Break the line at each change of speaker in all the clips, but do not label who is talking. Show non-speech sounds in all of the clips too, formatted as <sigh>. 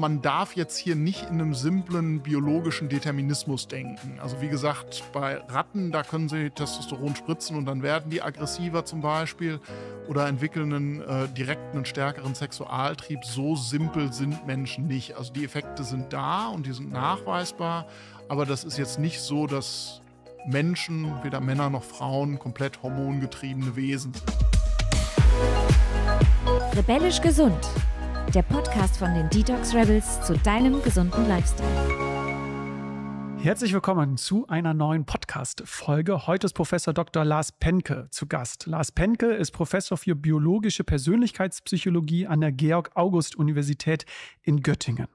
man darf jetzt hier nicht in einem simplen biologischen Determinismus denken. Also wie gesagt, bei Ratten, da können sie Testosteron spritzen und dann werden die aggressiver zum Beispiel oder entwickeln einen äh, direkten und stärkeren Sexualtrieb. So simpel sind Menschen nicht. Also die Effekte sind da und die sind nachweisbar, aber das ist jetzt nicht so, dass Menschen, weder Männer noch Frauen, komplett hormongetriebene Wesen sind.
Rebellisch gesund der Podcast von den Detox Rebels zu deinem gesunden Lifestyle. Herzlich willkommen zu einer neuen Podcast-Folge. Heute ist Professor Dr. Lars Penke zu Gast. Lars Penke ist Professor für biologische Persönlichkeitspsychologie an der Georg-August-Universität in Göttingen.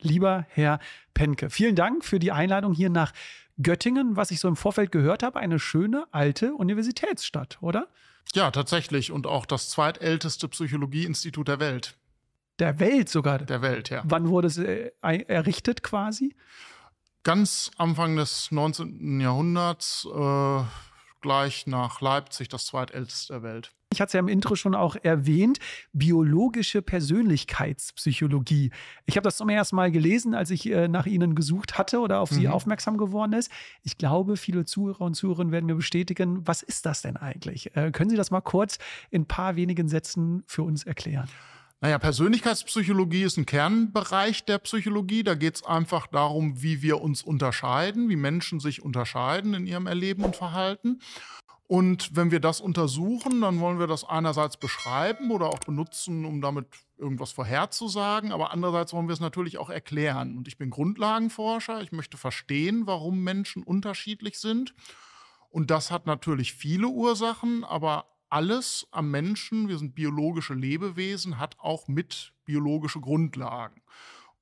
Lieber Herr Penke, vielen Dank für die Einladung hier nach Göttingen, was ich so im Vorfeld gehört habe, eine schöne alte Universitätsstadt, oder?
Ja, tatsächlich. Und auch das zweitälteste Psychologieinstitut der Welt. Der Welt sogar. Der Welt, ja. Wann wurde es äh, errichtet quasi? Ganz Anfang des 19. Jahrhunderts, äh, gleich nach Leipzig, das zweitälteste der Welt. Ich hatte es ja im Intro schon auch erwähnt, biologische Persönlichkeitspsychologie.
Ich habe das zum ersten Mal gelesen, als ich äh, nach Ihnen gesucht hatte oder auf Sie mhm. aufmerksam geworden ist. Ich glaube, viele Zuhörer und Zuhörerinnen werden mir bestätigen, was ist das denn eigentlich? Äh, können Sie das mal kurz in ein paar wenigen Sätzen für uns erklären?
Naja, Persönlichkeitspsychologie ist ein Kernbereich der Psychologie. Da geht es einfach darum, wie wir uns unterscheiden, wie Menschen sich unterscheiden in ihrem Erleben und Verhalten. Und wenn wir das untersuchen, dann wollen wir das einerseits beschreiben oder auch benutzen, um damit irgendwas vorherzusagen, aber andererseits wollen wir es natürlich auch erklären. Und ich bin Grundlagenforscher, ich möchte verstehen, warum Menschen unterschiedlich sind. Und das hat natürlich viele Ursachen, aber alles am Menschen, wir sind biologische Lebewesen, hat auch mit biologische Grundlagen.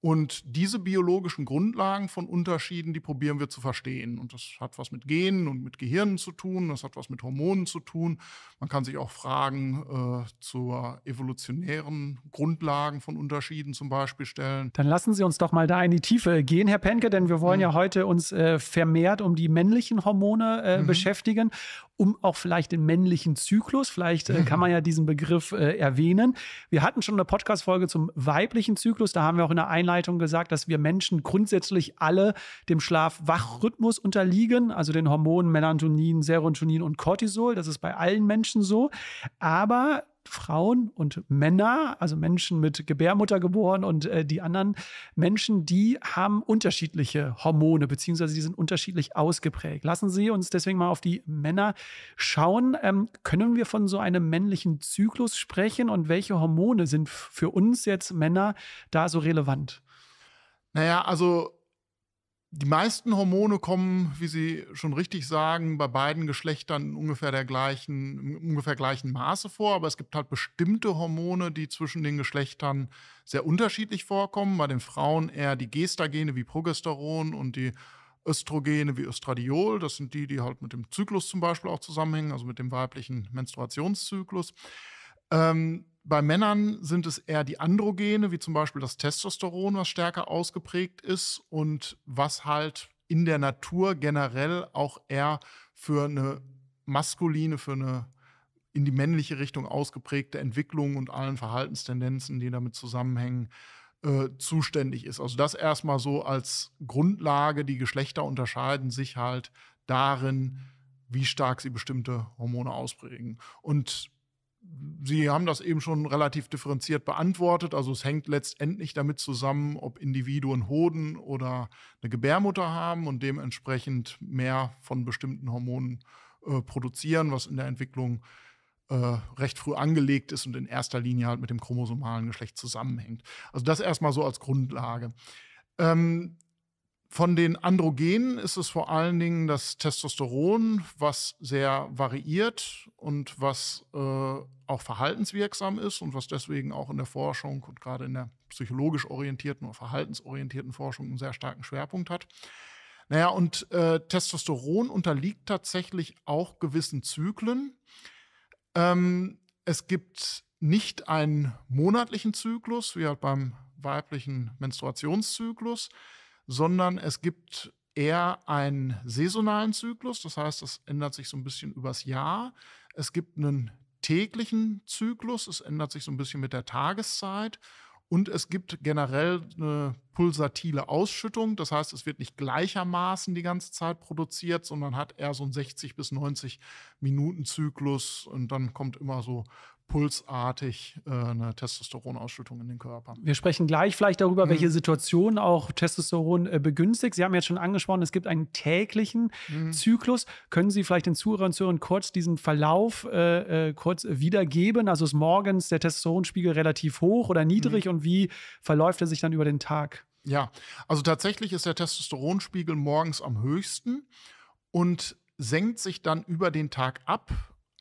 Und diese biologischen Grundlagen von Unterschieden, die probieren wir zu verstehen. Und das hat was mit Genen und mit Gehirnen zu tun, das hat was mit Hormonen zu tun. Man kann sich auch Fragen äh, zur evolutionären Grundlagen von Unterschieden zum Beispiel stellen.
Dann lassen Sie uns doch mal da in die Tiefe gehen, Herr Penke, denn wir wollen mhm. ja heute uns äh, vermehrt um die männlichen Hormone äh, mhm. beschäftigen, um auch vielleicht den männlichen Zyklus, vielleicht mhm. kann man ja diesen Begriff äh, erwähnen. Wir hatten schon eine Podcast-Folge zum weiblichen Zyklus, da haben wir auch in der Einladung Einleitung gesagt, dass wir Menschen grundsätzlich alle dem Schlaf-Wach-Rhythmus unterliegen, also den Hormonen Melatonin, Serotonin und Cortisol. Das ist bei allen Menschen so. Aber Frauen und Männer, also Menschen mit Gebärmutter geboren und äh, die anderen Menschen, die haben unterschiedliche Hormone, beziehungsweise die sind unterschiedlich ausgeprägt. Lassen Sie uns deswegen mal auf die Männer schauen. Ähm, können wir von so einem männlichen Zyklus sprechen und welche Hormone sind für uns jetzt Männer da so relevant?
Naja, also die meisten Hormone kommen, wie Sie schon richtig sagen, bei beiden Geschlechtern in ungefähr der gleichen, ungefähr gleichen Maße vor. Aber es gibt halt bestimmte Hormone, die zwischen den Geschlechtern sehr unterschiedlich vorkommen. Bei den Frauen eher die Gestagene wie Progesteron und die Östrogene wie Östradiol. Das sind die, die halt mit dem Zyklus zum Beispiel auch zusammenhängen, also mit dem weiblichen Menstruationszyklus. Ähm, bei Männern sind es eher die Androgene, wie zum Beispiel das Testosteron, was stärker ausgeprägt ist und was halt in der Natur generell auch eher für eine maskuline, für eine in die männliche Richtung ausgeprägte Entwicklung und allen Verhaltenstendenzen, die damit zusammenhängen, äh, zuständig ist. Also das erstmal so als Grundlage. Die Geschlechter unterscheiden sich halt darin, wie stark sie bestimmte Hormone ausprägen. Und Sie haben das eben schon relativ differenziert beantwortet. Also es hängt letztendlich damit zusammen, ob Individuen Hoden oder eine Gebärmutter haben und dementsprechend mehr von bestimmten Hormonen äh, produzieren, was in der Entwicklung äh, recht früh angelegt ist und in erster Linie halt mit dem chromosomalen Geschlecht zusammenhängt. Also das erstmal so als Grundlage. Ähm, von den Androgenen ist es vor allen Dingen das Testosteron, was sehr variiert und was äh, auch verhaltenswirksam ist und was deswegen auch in der Forschung und gerade in der psychologisch orientierten oder verhaltensorientierten Forschung einen sehr starken Schwerpunkt hat. Naja, und äh, Testosteron unterliegt tatsächlich auch gewissen Zyklen. Ähm, es gibt nicht einen monatlichen Zyklus, wie halt beim weiblichen Menstruationszyklus, sondern es gibt eher einen saisonalen Zyklus, das heißt, das ändert sich so ein bisschen übers Jahr. Es gibt einen täglichen Zyklus, es ändert sich so ein bisschen mit der Tageszeit. Und es gibt generell eine pulsatile Ausschüttung. Das heißt, es wird nicht gleichermaßen die ganze Zeit produziert, sondern hat eher so einen 60 bis 90 Minuten Zyklus. Und dann kommt immer so pulsartig äh, eine Testosteronausschüttung in den Körper. Wir
sprechen gleich vielleicht darüber, mhm. welche Situationen auch Testosteron äh, begünstigt. Sie haben jetzt schon angesprochen, es gibt einen täglichen mhm. Zyklus. Können Sie vielleicht den Zuhörern Zuhörern kurz diesen Verlauf äh, äh, kurz wiedergeben? Also ist morgens der Testosteronspiegel relativ hoch oder mhm. niedrig mhm. und wie verläuft er sich dann über den
Tag? Ja, also tatsächlich ist der Testosteronspiegel morgens am höchsten und senkt sich dann über den Tag ab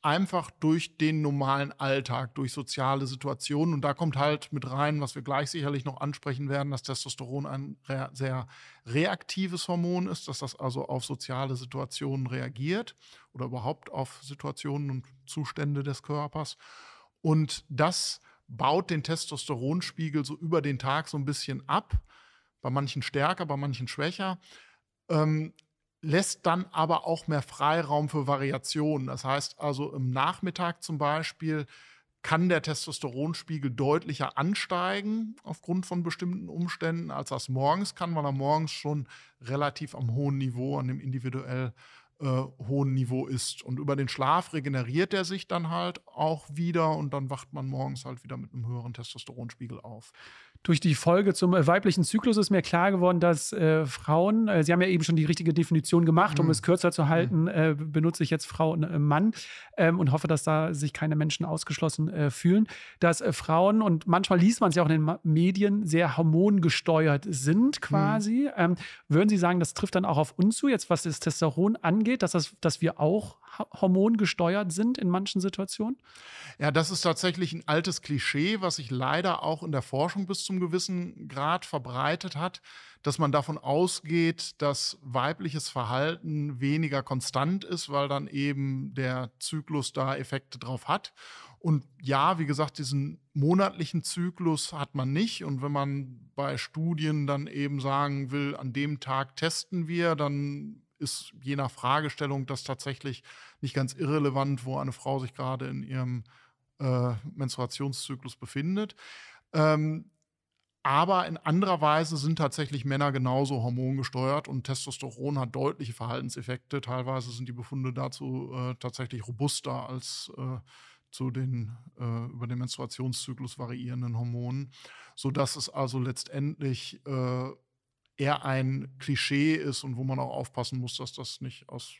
einfach durch den normalen Alltag, durch soziale Situationen. Und da kommt halt mit rein, was wir gleich sicherlich noch ansprechen werden, dass Testosteron ein re sehr reaktives Hormon ist, dass das also auf soziale Situationen reagiert oder überhaupt auf Situationen und Zustände des Körpers. Und das baut den Testosteronspiegel so über den Tag so ein bisschen ab, bei manchen stärker, bei manchen schwächer. Ähm, lässt dann aber auch mehr Freiraum für Variationen. Das heißt also im Nachmittag zum Beispiel kann der Testosteronspiegel deutlicher ansteigen aufgrund von bestimmten Umständen, als das morgens kann, weil er morgens schon relativ am hohen Niveau, an dem individuell äh, hohen Niveau ist. Und über den Schlaf regeneriert er sich dann halt auch wieder und dann wacht man morgens halt wieder mit einem höheren Testosteronspiegel auf durch die Folge zum äh,
weiblichen Zyklus ist mir klar geworden, dass äh, Frauen, äh, Sie haben ja eben schon die richtige Definition gemacht, um mhm. es kürzer zu mhm. halten, äh, benutze ich jetzt Frau und äh, Mann ähm, und hoffe, dass da sich keine Menschen ausgeschlossen äh, fühlen, dass Frauen und manchmal liest man es ja auch in den Medien sehr hormongesteuert sind quasi. Mhm. Ähm, würden Sie sagen, das trifft dann auch auf uns zu, jetzt was das Testosteron angeht, dass, das, dass wir auch hormongesteuert sind in manchen Situationen?
Ja, das ist tatsächlich ein altes Klischee, was sich leider auch in der Forschung bis zum gewissen Grad verbreitet hat, dass man davon ausgeht, dass weibliches Verhalten weniger konstant ist, weil dann eben der Zyklus da Effekte drauf hat. Und ja, wie gesagt, diesen monatlichen Zyklus hat man nicht. Und wenn man bei Studien dann eben sagen will, an dem Tag testen wir, dann ist je nach Fragestellung das tatsächlich nicht ganz irrelevant, wo eine Frau sich gerade in ihrem äh, Menstruationszyklus befindet. Ähm, aber in anderer Weise sind tatsächlich Männer genauso hormongesteuert und Testosteron hat deutliche Verhaltenseffekte. Teilweise sind die Befunde dazu äh, tatsächlich robuster als äh, zu den äh, über den Menstruationszyklus variierenden Hormonen, sodass es also letztendlich äh, eher ein Klischee ist und wo man auch aufpassen muss, dass das nicht aus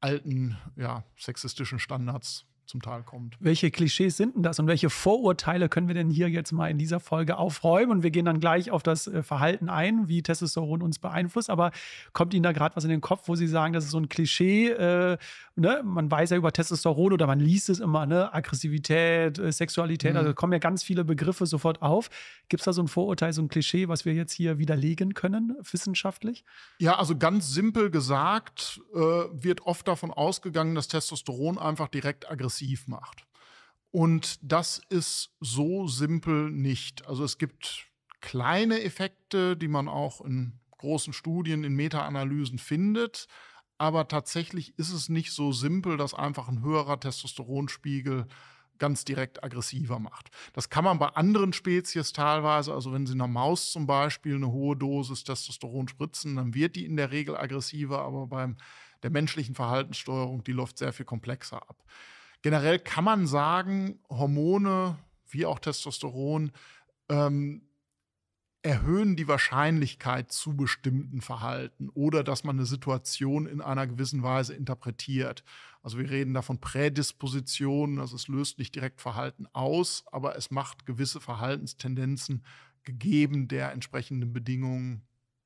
alten ja, sexistischen Standards zum Tal kommt.
Welche Klischees sind denn das und welche Vorurteile können wir denn hier jetzt mal in dieser Folge aufräumen? Und wir gehen dann gleich auf das äh, Verhalten ein, wie Testosteron uns beeinflusst. Aber kommt Ihnen da gerade was in den Kopf, wo Sie sagen, das ist so ein Klischee? Äh, ne? Man weiß ja über Testosteron oder man liest es immer, ne? Aggressivität, äh, Sexualität, also mhm. also kommen ja ganz viele Begriffe sofort auf. Gibt es da so ein Vorurteil, so ein Klischee, was wir
jetzt hier widerlegen können, wissenschaftlich? Ja, also ganz simpel gesagt äh, wird oft davon ausgegangen, dass Testosteron einfach direkt aggressiv aggressiv macht. Und das ist so simpel nicht. Also es gibt kleine Effekte, die man auch in großen Studien, in Meta-Analysen findet. Aber tatsächlich ist es nicht so simpel, dass einfach ein höherer Testosteronspiegel ganz direkt aggressiver macht. Das kann man bei anderen Spezies teilweise, also wenn Sie einer Maus zum Beispiel eine hohe Dosis Testosteron spritzen, dann wird die in der Regel aggressiver, aber bei der menschlichen Verhaltenssteuerung, die läuft sehr viel komplexer ab. Generell kann man sagen, Hormone wie auch Testosteron ähm, erhöhen die Wahrscheinlichkeit zu bestimmten Verhalten oder dass man eine Situation in einer gewissen Weise interpretiert. Also wir reden da von Prädispositionen, also es löst nicht direkt Verhalten aus, aber es macht gewisse Verhaltenstendenzen gegeben der entsprechenden Bedingungen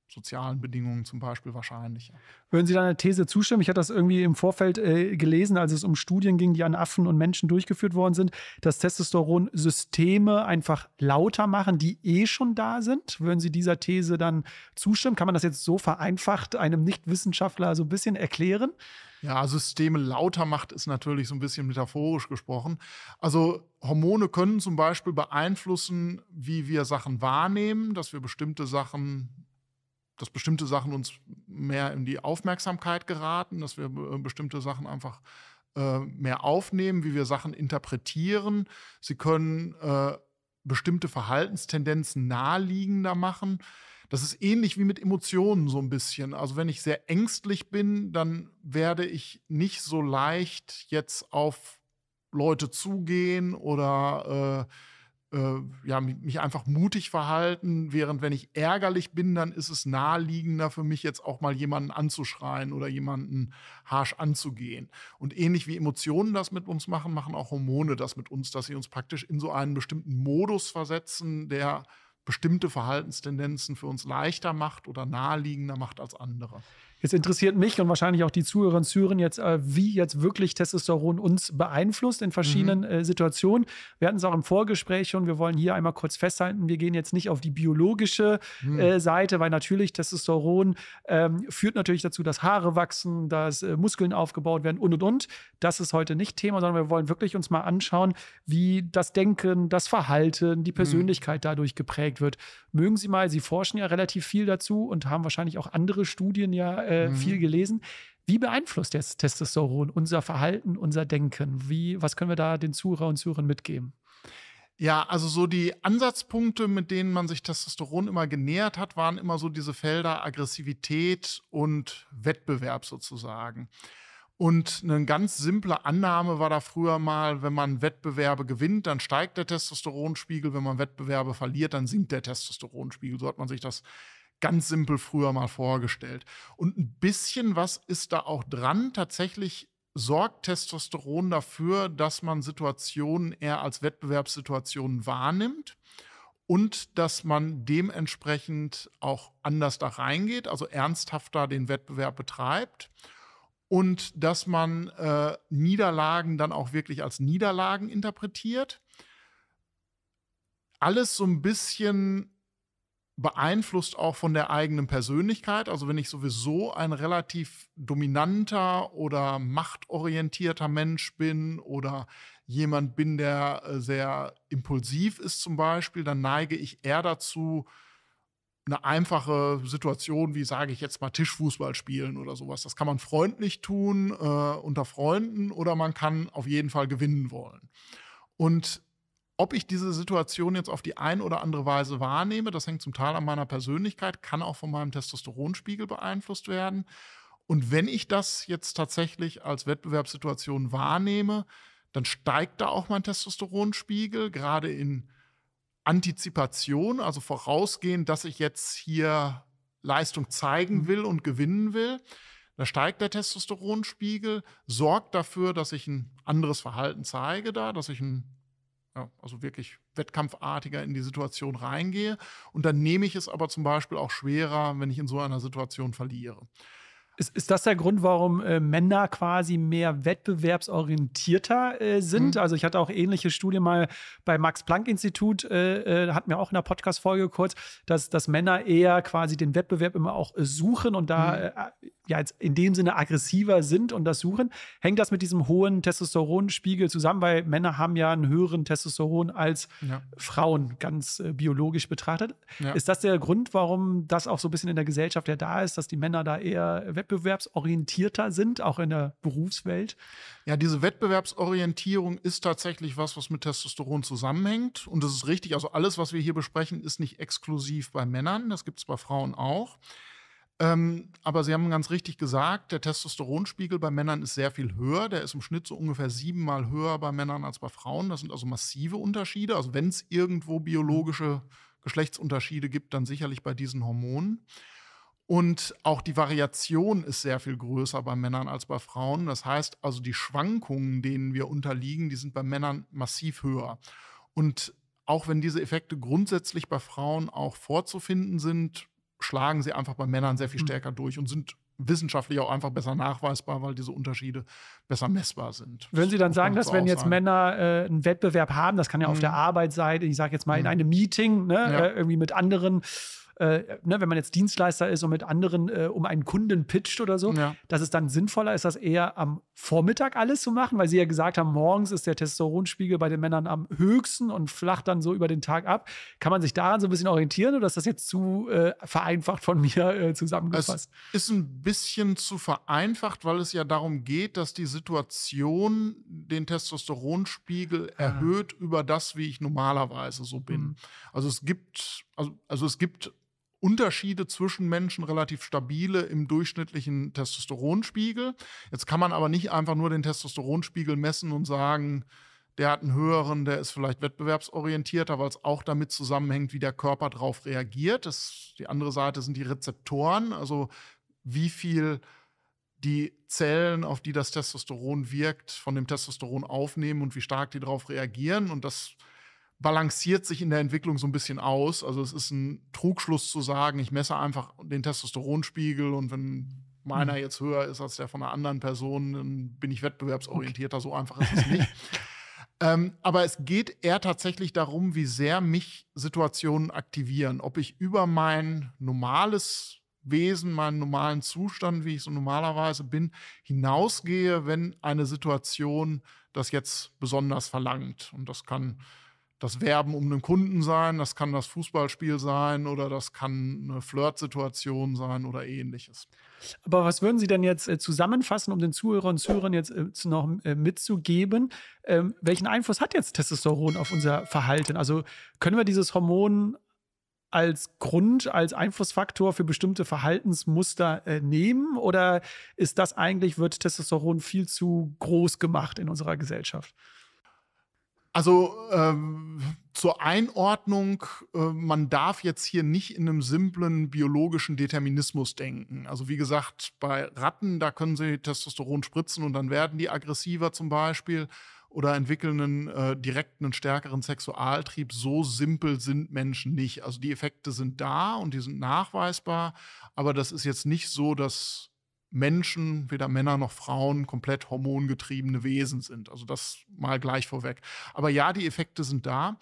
sozialen Bedingungen zum Beispiel wahrscheinlich.
Würden Sie deiner These zustimmen? Ich hatte das irgendwie im Vorfeld äh, gelesen, als es um Studien ging, die an Affen und Menschen durchgeführt worden sind, dass Testosteron Systeme einfach lauter machen, die eh schon da sind. Würden Sie dieser These dann zustimmen? Kann man das jetzt so vereinfacht einem Nichtwissenschaftler so ein bisschen erklären?
Ja, also Systeme lauter macht ist natürlich so ein bisschen metaphorisch gesprochen. Also Hormone können zum Beispiel beeinflussen, wie wir Sachen wahrnehmen, dass wir bestimmte Sachen dass bestimmte Sachen uns mehr in die Aufmerksamkeit geraten, dass wir äh, bestimmte Sachen einfach äh, mehr aufnehmen, wie wir Sachen interpretieren. Sie können äh, bestimmte Verhaltenstendenzen naheliegender machen. Das ist ähnlich wie mit Emotionen so ein bisschen. Also wenn ich sehr ängstlich bin, dann werde ich nicht so leicht jetzt auf Leute zugehen oder äh, äh, ja, mich einfach mutig verhalten, während wenn ich ärgerlich bin, dann ist es naheliegender für mich jetzt auch mal jemanden anzuschreien oder jemanden harsch anzugehen. Und ähnlich wie Emotionen das mit uns machen, machen auch Hormone das mit uns, dass sie uns praktisch in so einen bestimmten Modus versetzen, der bestimmte Verhaltenstendenzen für uns leichter macht oder naheliegender macht als andere.
Jetzt interessiert mich und wahrscheinlich auch die Zuhörer und Zuhörer jetzt, äh, wie jetzt wirklich Testosteron uns beeinflusst in verschiedenen mhm. äh, Situationen. Wir hatten es auch im Vorgespräch und wir wollen hier einmal kurz festhalten, wir gehen jetzt nicht auf die biologische mhm. äh, Seite, weil natürlich Testosteron ähm, führt natürlich dazu, dass Haare wachsen, dass äh, Muskeln aufgebaut werden und und und. Das ist heute nicht Thema, sondern wir wollen wirklich uns mal anschauen, wie das Denken, das Verhalten, die mhm. Persönlichkeit mhm. dadurch geprägt wird. Mögen Sie mal, Sie forschen ja relativ viel dazu und haben wahrscheinlich auch andere Studien ja äh, mhm. viel gelesen. Wie beeinflusst jetzt Testosteron unser Verhalten, unser Denken? Wie, was können wir da den Zuhörer und Zuhörern
mitgeben? Ja, also so die Ansatzpunkte, mit denen man sich Testosteron immer genähert hat, waren immer so diese Felder Aggressivität und Wettbewerb sozusagen. Und eine ganz simple Annahme war da früher mal, wenn man Wettbewerbe gewinnt, dann steigt der Testosteronspiegel, wenn man Wettbewerbe verliert, dann sinkt der Testosteronspiegel. So hat man sich das ganz simpel früher mal vorgestellt. Und ein bisschen was ist da auch dran. Tatsächlich sorgt Testosteron dafür, dass man Situationen eher als Wettbewerbssituationen wahrnimmt und dass man dementsprechend auch anders da reingeht, also ernsthafter den Wettbewerb betreibt und dass man äh, Niederlagen dann auch wirklich als Niederlagen interpretiert. Alles so ein bisschen beeinflusst auch von der eigenen Persönlichkeit. Also wenn ich sowieso ein relativ dominanter oder machtorientierter Mensch bin oder jemand bin, der äh, sehr impulsiv ist zum Beispiel, dann neige ich eher dazu, eine einfache Situation, wie sage ich jetzt mal Tischfußball spielen oder sowas. Das kann man freundlich tun, äh, unter Freunden oder man kann auf jeden Fall gewinnen wollen. Und ob ich diese Situation jetzt auf die ein oder andere Weise wahrnehme, das hängt zum Teil an meiner Persönlichkeit, kann auch von meinem Testosteronspiegel beeinflusst werden. Und wenn ich das jetzt tatsächlich als Wettbewerbssituation wahrnehme, dann steigt da auch mein Testosteronspiegel, gerade in Antizipation, also vorausgehend, dass ich jetzt hier Leistung zeigen mhm. will und gewinnen will. Da steigt der Testosteronspiegel, sorgt dafür, dass ich ein anderes Verhalten zeige da, dass ich ein ja, also wirklich wettkampfartiger in die Situation reingehe. Und dann nehme ich es aber zum Beispiel auch schwerer, wenn ich in so einer Situation verliere. Ist, ist das der Grund, warum äh,
Männer quasi mehr wettbewerbsorientierter äh, sind? Mhm. Also ich hatte auch ähnliche Studien mal beim Max Planck Institut, äh, äh, hatten wir auch in der Podcast-Folge kurz, dass, dass Männer eher quasi den Wettbewerb immer auch äh, suchen und da mhm. Äh, ja jetzt in dem Sinne aggressiver sind und das suchen. Hängt das mit diesem hohen Testosteronspiegel zusammen? Weil Männer haben ja einen höheren Testosteron als ja. Frauen, ganz äh, biologisch betrachtet. Ja. Ist das der Grund, warum das auch so ein bisschen in der Gesellschaft ja da ist, dass die Männer da eher wettbewerbsorientierter sind,
auch in der Berufswelt? Ja, diese Wettbewerbsorientierung ist tatsächlich was, was mit Testosteron zusammenhängt. Und das ist richtig. Also alles, was wir hier besprechen, ist nicht exklusiv bei Männern. Das gibt es bei Frauen auch. Ähm, aber Sie haben ganz richtig gesagt, der Testosteronspiegel bei Männern ist sehr viel höher. Der ist im Schnitt so ungefähr siebenmal höher bei Männern als bei Frauen. Das sind also massive Unterschiede. Also wenn es irgendwo biologische Geschlechtsunterschiede gibt, dann sicherlich bei diesen Hormonen. Und auch die Variation ist sehr viel größer bei Männern als bei Frauen. Das heißt also, die Schwankungen, denen wir unterliegen, die sind bei Männern massiv höher. Und auch wenn diese Effekte grundsätzlich bei Frauen auch vorzufinden sind, schlagen sie einfach bei Männern sehr viel mhm. stärker durch und sind wissenschaftlich auch einfach besser nachweisbar, weil diese Unterschiede besser messbar sind. Würden Sie dann das sagen, dass wenn jetzt sagen.
Männer äh, einen Wettbewerb haben, das kann ja mhm. auf der mhm. Arbeit sein, ich sage jetzt mal mhm. in einem Meeting, ne, ja. äh, irgendwie mit anderen äh, ne, wenn man jetzt Dienstleister ist und mit anderen äh, um einen Kunden pitcht oder so, ja. dass es dann sinnvoller ist, das eher am Vormittag alles zu machen, weil sie ja gesagt haben, morgens ist der Testosteronspiegel bei den Männern am höchsten und flacht dann so über den Tag ab. Kann man sich daran so ein bisschen orientieren oder ist das jetzt zu äh, vereinfacht von mir äh, zusammengefasst?
Es ist ein bisschen zu vereinfacht, weil es ja darum geht, dass die Situation den Testosteronspiegel ah. erhöht über das, wie ich normalerweise so bin. Mhm. Also es gibt, also, also es gibt Unterschiede zwischen Menschen relativ stabile im durchschnittlichen Testosteronspiegel. Jetzt kann man aber nicht einfach nur den Testosteronspiegel messen und sagen, der hat einen höheren, der ist vielleicht wettbewerbsorientierter, weil es auch damit zusammenhängt, wie der Körper darauf reagiert. Das, die andere Seite sind die Rezeptoren, also wie viel die Zellen, auf die das Testosteron wirkt, von dem Testosteron aufnehmen und wie stark die darauf reagieren. Und das balanciert sich in der Entwicklung so ein bisschen aus. Also es ist ein Trugschluss zu sagen, ich messe einfach den Testosteronspiegel und wenn meiner mhm. jetzt höher ist als der von einer anderen Person, dann bin ich wettbewerbsorientierter. Okay. So einfach ist es nicht. <laughs> ähm, aber es geht eher tatsächlich darum, wie sehr mich Situationen aktivieren. Ob ich über mein normales Wesen, meinen normalen Zustand, wie ich so normalerweise bin, hinausgehe, wenn eine Situation das jetzt besonders verlangt. Und das kann das Werben um einen Kunden sein, das kann das Fußballspiel sein oder das kann eine Flirtsituation sein oder ähnliches. Aber was würden Sie denn jetzt äh, zusammenfassen, um
den Zuhörern und Zuhörern jetzt äh, noch äh, mitzugeben? Ähm, welchen Einfluss hat jetzt Testosteron auf unser Verhalten? Also können wir dieses Hormon als Grund, als Einflussfaktor für bestimmte Verhaltensmuster nehmen? Oder ist das eigentlich, wird
Testosteron viel zu groß gemacht in unserer Gesellschaft? Also ähm, zur Einordnung, äh, man darf jetzt hier nicht in einem simplen biologischen Determinismus denken. Also wie gesagt, bei Ratten, da können sie Testosteron spritzen und dann werden die aggressiver zum Beispiel oder entwickeln einen äh, direkten und stärkeren Sexualtrieb. So simpel sind Menschen nicht. Also die Effekte sind da und die sind nachweisbar, aber das ist jetzt nicht so, dass Menschen, weder Männer noch Frauen, komplett hormongetriebene Wesen sind. Also das mal gleich vorweg. Aber ja, die Effekte sind da.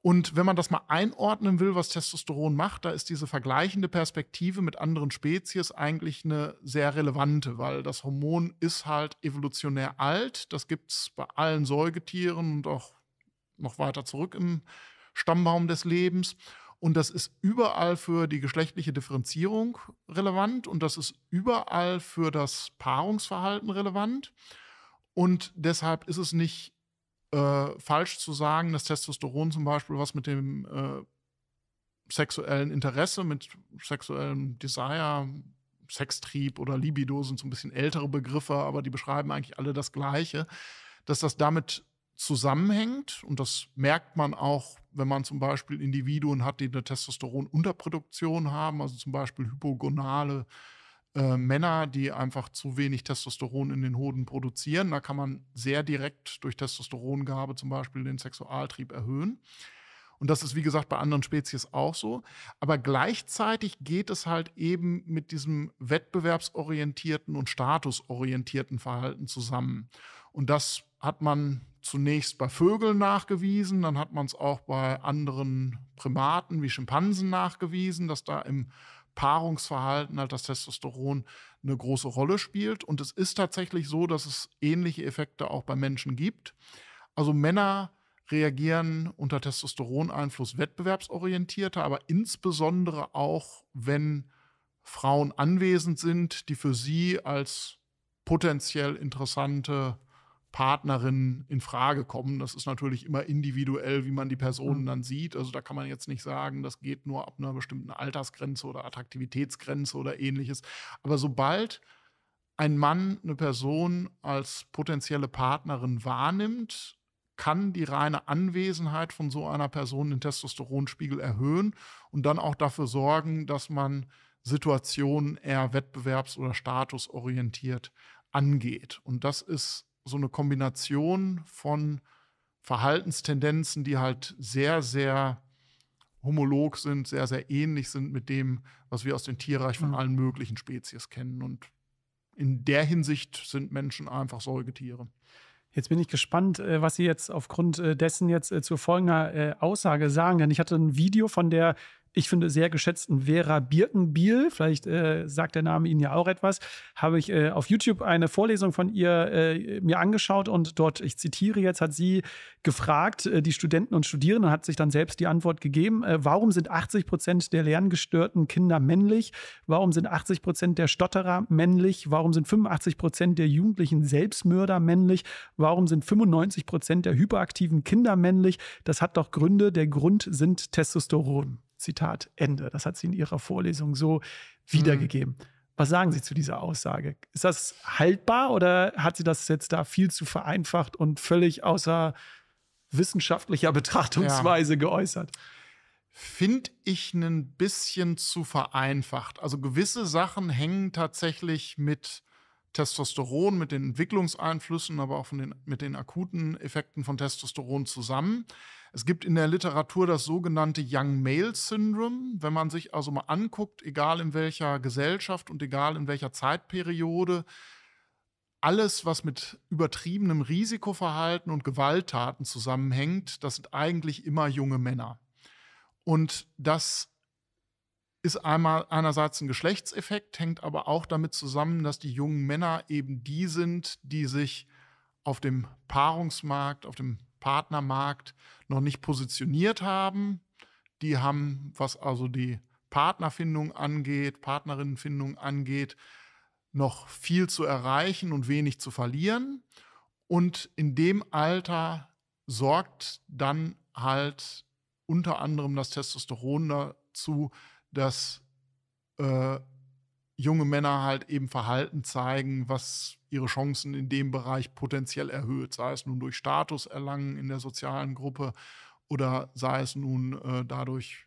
Und wenn man das mal einordnen will, was Testosteron macht, da ist diese vergleichende Perspektive mit anderen Spezies eigentlich eine sehr relevante, weil das Hormon ist halt evolutionär alt. Das gibt es bei allen Säugetieren und auch noch weiter zurück im Stammbaum des Lebens. Und das ist überall für die geschlechtliche Differenzierung relevant und das ist überall für das Paarungsverhalten relevant. Und deshalb ist es nicht äh, falsch zu sagen, dass Testosteron zum Beispiel was mit dem äh, sexuellen Interesse, mit sexuellem Desire, Sextrieb oder Libido sind so ein bisschen ältere Begriffe, aber die beschreiben eigentlich alle das Gleiche, dass das damit zusammenhängt. Und das merkt man auch, wenn man zum Beispiel Individuen hat, die eine Testosteronunterproduktion haben, also zum Beispiel hypogonale äh, Männer, die einfach zu wenig Testosteron in den Hoden produzieren. Da kann man sehr direkt durch Testosterongabe zum Beispiel den Sexualtrieb erhöhen. Und das ist, wie gesagt, bei anderen Spezies auch so. Aber gleichzeitig geht es halt eben mit diesem wettbewerbsorientierten und statusorientierten Verhalten zusammen. Und das hat man zunächst bei Vögeln nachgewiesen, dann hat man es auch bei anderen Primaten wie Schimpansen nachgewiesen, dass da im Paarungsverhalten halt das Testosteron eine große Rolle spielt. Und es ist tatsächlich so, dass es ähnliche Effekte auch bei Menschen gibt. Also Männer reagieren unter Testosteroneinfluss wettbewerbsorientierter, aber insbesondere auch, wenn Frauen anwesend sind, die für sie als potenziell interessante Partnerinnen in Frage kommen. Das ist natürlich immer individuell, wie man die Personen mhm. dann sieht. Also da kann man jetzt nicht sagen, das geht nur ab einer bestimmten Altersgrenze oder Attraktivitätsgrenze oder ähnliches. Aber sobald ein Mann eine Person als potenzielle Partnerin wahrnimmt, kann die reine Anwesenheit von so einer Person den Testosteronspiegel erhöhen und dann auch dafür sorgen, dass man Situationen eher wettbewerbs- oder statusorientiert angeht. Und das ist so eine Kombination von Verhaltenstendenzen, die halt sehr, sehr homolog sind, sehr, sehr ähnlich sind mit dem, was wir aus dem Tierreich von mhm. allen möglichen Spezies kennen. Und in der Hinsicht sind Menschen einfach Säugetiere. Jetzt bin ich gespannt, äh, was Sie jetzt aufgrund äh, dessen jetzt äh, zu
folgender Aussage sagen, denn ich hatte ein Video von der ich finde, sehr geschätzten Vera Birkenbiel, vielleicht äh, sagt der Name Ihnen ja auch etwas, habe ich äh, auf YouTube eine Vorlesung von ihr äh, mir angeschaut und dort, ich zitiere jetzt, hat sie gefragt, äh, die Studenten und Studierenden, hat sich dann selbst die Antwort gegeben, äh, warum sind 80 Prozent der lerngestörten Kinder männlich? Warum sind 80 Prozent der Stotterer männlich? Warum sind 85 Prozent der Jugendlichen Selbstmörder männlich? Warum sind 95 Prozent der hyperaktiven Kinder männlich? Das hat doch Gründe. Der Grund sind Testosteron. Zitat Ende. Das hat sie in ihrer Vorlesung so mhm. wiedergegeben. Mhm. Was sagen Sie zu dieser Aussage? Ist das haltbar oder hat sie das jetzt da viel zu vereinfacht und völlig außer wissenschaftlicher Betrachtungsweise
ja. geäußert? Finde ich ein bisschen zu vereinfacht. Also gewisse Sachen hängen tatsächlich mit Testosteron, mit den Entwicklungseinflüssen, aber auch den, mit den akuten Effekten von Testosteron zusammen. Es gibt in der Literatur das sogenannte Young Male Syndrome. Wenn man sich also mal anguckt, egal in welcher Gesellschaft und egal in welcher Zeitperiode, alles, was mit übertriebenem Risikoverhalten und Gewalttaten zusammenhängt, das sind eigentlich immer junge Männer. Und das ist einmal einerseits ein Geschlechtseffekt, hängt aber auch damit zusammen, dass die jungen Männer eben die sind, die sich auf dem Paarungsmarkt, auf dem Partnermarkt noch nicht positioniert haben. Die haben, was also die Partnerfindung angeht, Partnerinnenfindung angeht, noch viel zu erreichen und wenig zu verlieren. Und in dem Alter sorgt dann halt unter anderem das Testosteron dazu, dass äh, junge Männer halt eben Verhalten zeigen, was ihre Chancen in dem Bereich potenziell erhöht, sei es nun durch Status erlangen in der sozialen Gruppe oder sei es nun äh, dadurch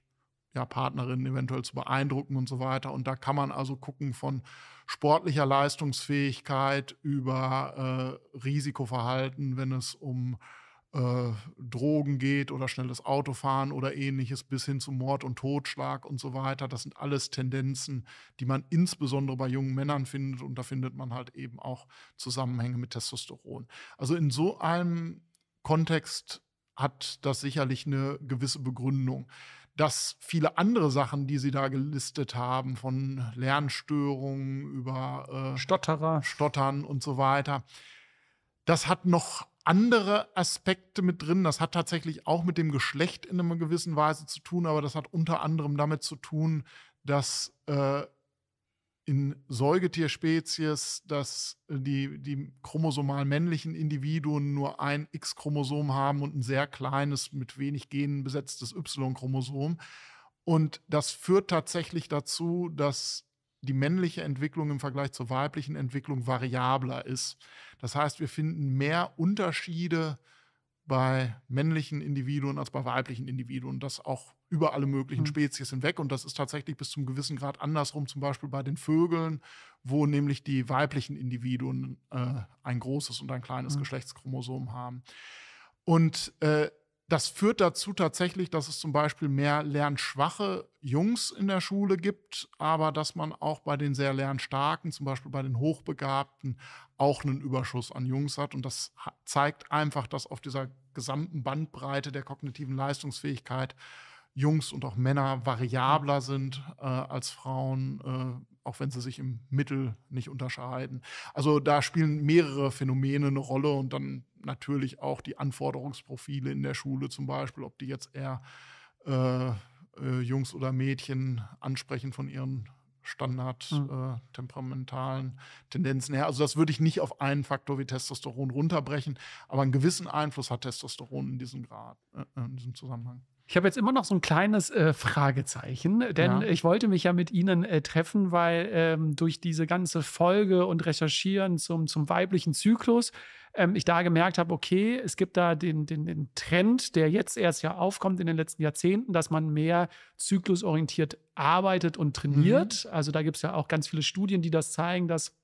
ja, Partnerinnen eventuell zu beeindrucken und so weiter. Und da kann man also gucken von sportlicher Leistungsfähigkeit über äh, Risikoverhalten, wenn es um äh, Drogen geht oder schnelles Autofahren oder ähnliches bis hin zu Mord und Totschlag und so weiter. Das sind alles Tendenzen, die man insbesondere bei jungen Männern findet und da findet man halt eben auch Zusammenhänge mit Testosteron. Also in so einem Kontext hat das sicherlich eine gewisse Begründung. Dass viele andere Sachen, die Sie da gelistet haben, von Lernstörungen über äh, Stotterer, Stottern und so weiter, das hat noch andere Aspekte mit drin. Das hat tatsächlich auch mit dem Geschlecht in einer gewissen Weise zu tun, aber das hat unter anderem damit zu tun, dass äh, in Säugetierspezies, dass die, die chromosomal männlichen Individuen nur ein X-Chromosom haben und ein sehr kleines, mit wenig Genen besetztes Y-Chromosom. Und das führt tatsächlich dazu, dass die männliche Entwicklung im Vergleich zur weiblichen Entwicklung variabler ist. Das heißt, wir finden mehr Unterschiede bei männlichen Individuen als bei weiblichen Individuen. Das auch über alle möglichen mhm. Spezies hinweg. Und das ist tatsächlich bis zum gewissen Grad andersrum, zum Beispiel bei den Vögeln, wo nämlich die weiblichen Individuen äh, ein großes und ein kleines mhm. Geschlechtschromosom haben. Und äh, das führt dazu tatsächlich, dass es zum Beispiel mehr lernschwache Jungs in der Schule gibt, aber dass man auch bei den sehr lernstarken, zum Beispiel bei den Hochbegabten, auch einen Überschuss an Jungs hat. Und das zeigt einfach, dass auf dieser gesamten Bandbreite der kognitiven Leistungsfähigkeit Jungs und auch Männer variabler sind äh, als Frauen, äh, auch wenn sie sich im Mittel nicht unterscheiden. Also da spielen mehrere Phänomene eine Rolle und dann natürlich auch die Anforderungsprofile in der Schule zum Beispiel, ob die jetzt eher äh, äh, Jungs oder Mädchen ansprechen von ihren standardtemperamentalen mhm. äh, Tendenzen her. Also das würde ich nicht auf einen Faktor wie Testosteron runterbrechen, aber einen gewissen Einfluss hat Testosteron in diesem Grad, äh, äh, in diesem Zusammenhang.
Ich habe jetzt immer noch so ein kleines äh, Fragezeichen, denn ja. ich wollte mich ja mit Ihnen äh, treffen, weil ähm, durch diese ganze Folge und Recherchieren zum, zum weiblichen Zyklus ähm, ich da gemerkt habe, okay, es gibt da den, den, den Trend, der jetzt erst ja aufkommt in den letzten Jahrzehnten, dass man mehr zyklusorientiert arbeitet und trainiert. Mhm. Also da gibt es ja auch ganz viele Studien, die das zeigen, dass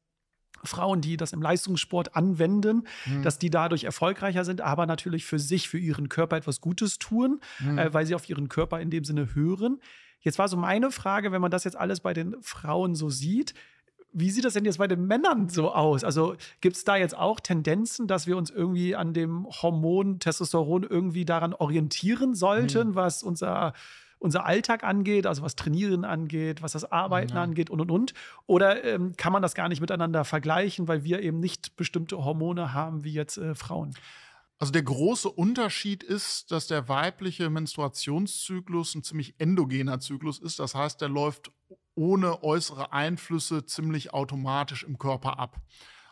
Frauen, die das im Leistungssport anwenden, mhm. dass die dadurch erfolgreicher sind, aber natürlich für sich, für ihren Körper etwas Gutes tun, mhm. äh, weil sie auf ihren Körper in dem Sinne hören. Jetzt war so meine Frage, wenn man das jetzt alles bei den Frauen so sieht, wie sieht das denn jetzt bei den Männern so aus? Also gibt es da jetzt auch Tendenzen, dass wir uns irgendwie an dem Hormon Testosteron irgendwie daran orientieren sollten, mhm. was unser unser Alltag angeht, also was Trainieren angeht, was das Arbeiten ja. angeht und und und? Oder ähm, kann man das gar nicht miteinander vergleichen, weil wir eben nicht bestimmte
Hormone haben wie jetzt äh, Frauen? Also der große Unterschied ist, dass der weibliche Menstruationszyklus ein ziemlich endogener Zyklus ist. Das heißt, der läuft ohne äußere Einflüsse ziemlich automatisch im Körper ab.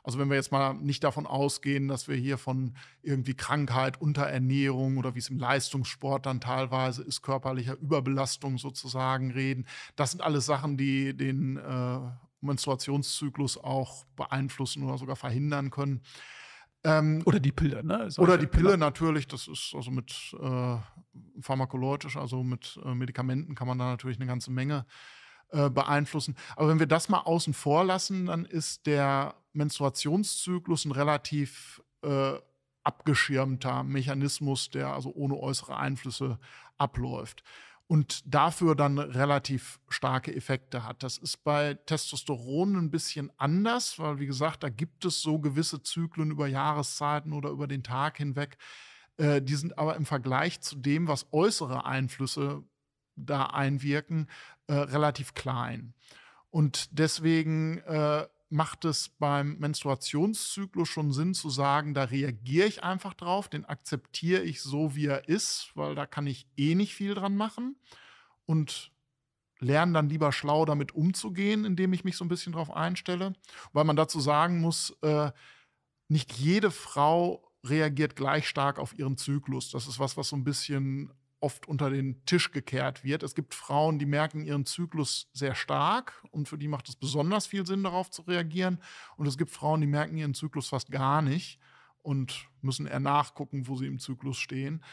Also wenn wir jetzt mal nicht davon ausgehen, dass wir hier von irgendwie Krankheit, Unterernährung oder wie es im Leistungssport dann teilweise ist, körperlicher Überbelastung sozusagen reden. Das sind alles Sachen, die den äh, Menstruationszyklus auch beeinflussen oder sogar verhindern können. Ähm, oder die Pille, ne? Solche oder die Pille Piller. natürlich, das ist also mit äh, pharmakologisch, also mit äh, Medikamenten kann man da natürlich eine ganze Menge äh, beeinflussen. Aber wenn wir das mal außen vor lassen, dann ist der Menstruationszyklus ein relativ äh, abgeschirmter Mechanismus, der also ohne äußere Einflüsse abläuft und dafür dann relativ starke Effekte hat. Das ist bei Testosteron ein bisschen anders, weil wie gesagt, da gibt es so gewisse Zyklen über Jahreszeiten oder über den Tag hinweg. Äh, die sind aber im Vergleich zu dem, was äußere Einflüsse da einwirken, äh, relativ klein. Und deswegen äh, macht es beim Menstruationszyklus schon Sinn zu sagen, da reagiere ich einfach drauf, den akzeptiere ich so, wie er ist, weil da kann ich eh nicht viel dran machen und lerne dann lieber schlau damit umzugehen, indem ich mich so ein bisschen drauf einstelle. Weil man dazu sagen muss, äh, nicht jede Frau reagiert gleich stark auf ihren Zyklus. Das ist was, was so ein bisschen oft unter den Tisch gekehrt wird. Es gibt Frauen, die merken ihren Zyklus sehr stark und für die macht es besonders viel Sinn, darauf zu reagieren. Und es gibt Frauen, die merken ihren Zyklus fast gar nicht und müssen eher nachgucken, wo sie im Zyklus stehen.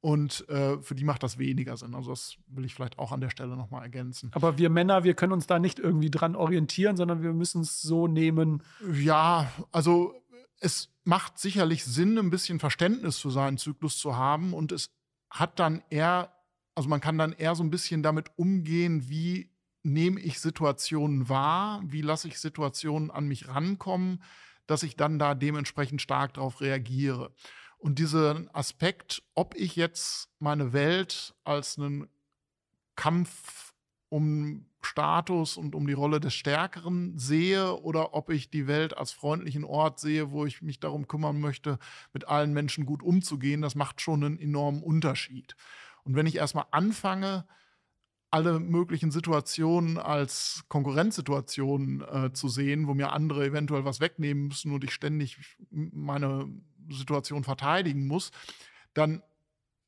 Und äh, für die macht das weniger Sinn. Also das will ich vielleicht auch an der Stelle nochmal ergänzen. Aber
wir Männer, wir können uns da
nicht irgendwie dran orientieren, sondern wir müssen es so nehmen. Ja, also es macht sicherlich Sinn, ein bisschen Verständnis für seinen Zyklus zu haben. Und es hat dann eher, also man kann dann eher so ein bisschen damit umgehen, wie nehme ich Situationen wahr, wie lasse ich Situationen an mich rankommen, dass ich dann da dementsprechend stark darauf reagiere. Und diesen Aspekt, ob ich jetzt meine Welt als einen Kampf um Status und um die Rolle des Stärkeren sehe oder ob ich die Welt als freundlichen Ort sehe, wo ich mich darum kümmern möchte, mit allen Menschen gut umzugehen. Das macht schon einen enormen Unterschied. Und wenn ich erstmal anfange, alle möglichen Situationen als Konkurrenzsituationen äh, zu sehen, wo mir andere eventuell was wegnehmen müssen und ich ständig meine Situation verteidigen muss, dann